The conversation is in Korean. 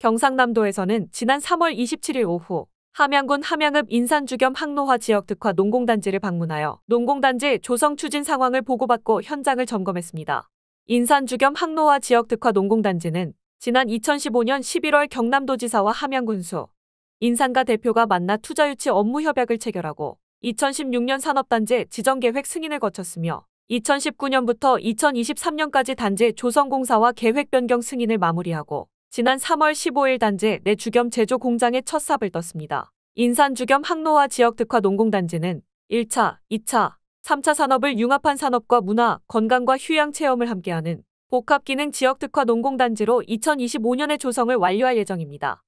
경상남도에서는 지난 3월 27일 오후 함양군 함양읍 인산주겸 항로화 지역 특화 농공단지를 방문하여 농공단지 조성 추진 상황을 보고받고 현장을 점검했습니다. 인산주겸 항로화 지역 특화 농공단지는 지난 2015년 11월 경남도지사와 함양군수, 인산가 대표가 만나 투자 유치 업무 협약을 체결하고 2016년 산업단지 지정계획 승인을 거쳤으며 2019년부터 2023년까지 단지 조성공사와 계획 변경 승인을 마무리하고 지난 3월 15일 단지 내 주겸 제조 공장의첫 삽을 떴습니다. 인산 주겸 항로화 지역 특화 농공단지는 1차, 2차, 3차 산업을 융합한 산업과 문화, 건강과 휴양 체험을 함께하는 복합기능 지역 특화 농공단지로 2025년에 조성을 완료할 예정입니다.